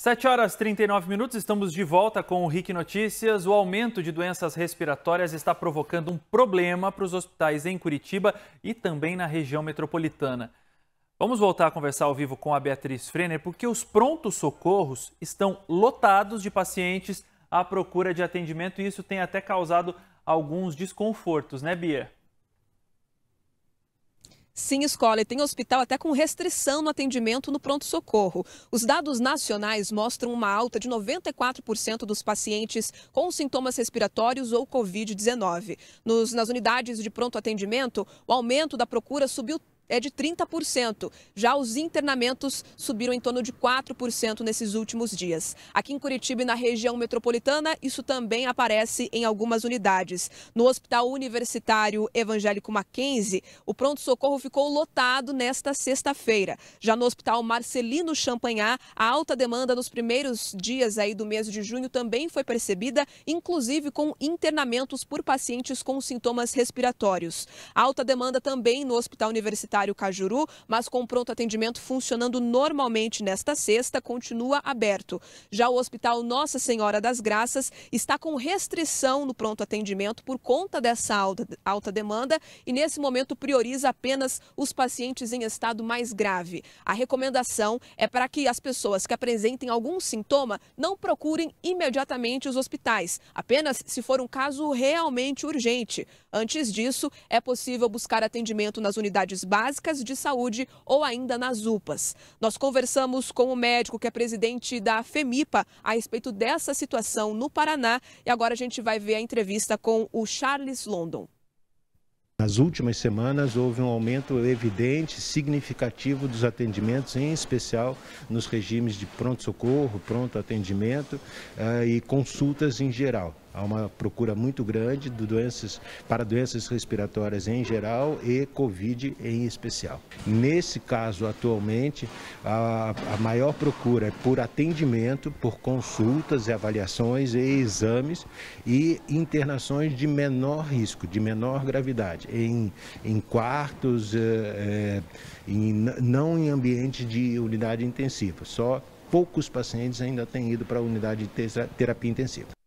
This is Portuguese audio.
7 horas 39 minutos, estamos de volta com o RIC Notícias. O aumento de doenças respiratórias está provocando um problema para os hospitais em Curitiba e também na região metropolitana. Vamos voltar a conversar ao vivo com a Beatriz Frener, porque os prontos socorros estão lotados de pacientes à procura de atendimento e isso tem até causado alguns desconfortos, né, Bia? Sim, escola, e tem hospital até com restrição no atendimento no pronto-socorro. Os dados nacionais mostram uma alta de 94% dos pacientes com sintomas respiratórios ou Covid-19. Nas unidades de pronto atendimento, o aumento da procura subiu é de 30%. Já os internamentos subiram em torno de 4% nesses últimos dias. Aqui em Curitiba e na região metropolitana, isso também aparece em algumas unidades. No Hospital Universitário Evangélico Mackenzie, o pronto-socorro ficou lotado nesta sexta-feira. Já no Hospital Marcelino Champagnat, a alta demanda nos primeiros dias aí do mês de junho também foi percebida, inclusive com internamentos por pacientes com sintomas respiratórios. Alta demanda também no Hospital Universitário comunitário Cajuru, mas com pronto atendimento funcionando normalmente nesta sexta, continua aberto. Já o Hospital Nossa Senhora das Graças está com restrição no pronto atendimento por conta dessa alta, alta demanda e, nesse momento, prioriza apenas os pacientes em estado mais grave. A recomendação é para que as pessoas que apresentem algum sintoma não procurem imediatamente os hospitais, apenas se for um caso realmente urgente. Antes disso, é possível buscar atendimento nas unidades básicas básicas de saúde ou ainda nas UPAs. Nós conversamos com o médico que é presidente da FEMIPA a respeito dessa situação no Paraná e agora a gente vai ver a entrevista com o Charles London. Nas últimas semanas houve um aumento evidente, significativo dos atendimentos, em especial nos regimes de pronto-socorro, pronto-atendimento eh, e consultas em geral. Há uma procura muito grande doenças, para doenças respiratórias em geral e Covid em especial. Nesse caso, atualmente, a, a maior procura é por atendimento, por consultas e avaliações e exames e internações de menor risco, de menor gravidade, em, em quartos, é, em, não em ambiente de unidade intensiva, só poucos pacientes ainda têm ido para a unidade de terapia intensiva.